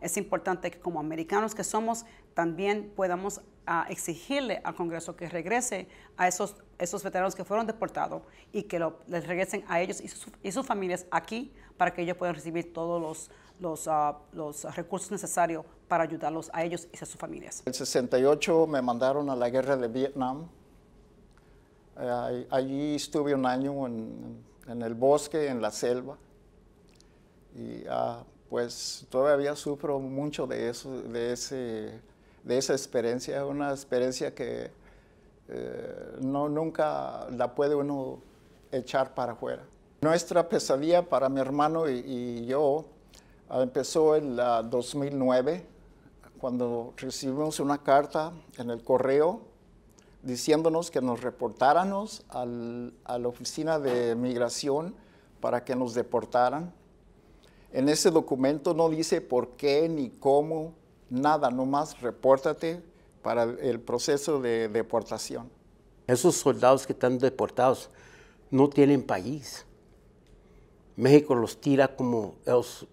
Es importante que como americanos que somos también podamos ah, exigirle al Congreso que regrese a esos, esos veteranos que fueron deportados y que les regresen a ellos y, sus familias aquí para que ellos puedan recibir todos los, los, ah, los recursos necesarios para ayudarlos a ellos y a sus familias. En el 68 me mandaron a la guerra de Vietnam. allí estuve un año en, el bosque, en la selva. Y ah, pues todavía sufro mucho de eso, de, esa experiencia, una experiencia que eh, no, nunca la puede uno echar para afuera. Nuestra pesadilla para mi hermano y, yo ah, empezó en la 2009, cuando recibimos una carta en el correo diciéndonos que nos reportáramos a la oficina de migración para que nos deportaran. En ese documento no dice por qué ni cómo, nada, nomás repórtate para el proceso de deportación. Esos soldados que están deportados no tienen país. México los tira como ellos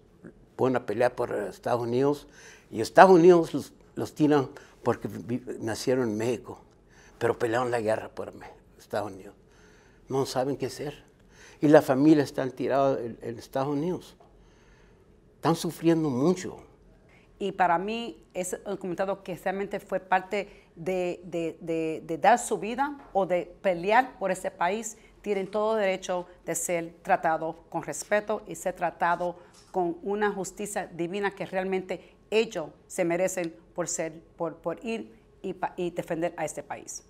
van a pelear por Estados Unidos y Estados Unidos los, los tiran porque nacieron en México, pero pelearon la guerra por Estados Unidos. No saben qué hacer. Y la familia está tirada en Estados Unidos están sufriendo mucho. Y para mí es un comentado que realmente fue parte de, dar su vida o de pelear por ese país. Tienen todo derecho de ser tratados con respeto y ser tratados con una justicia divina que realmente ellos se merecen por, ser, por, por ir y, y defender a este país.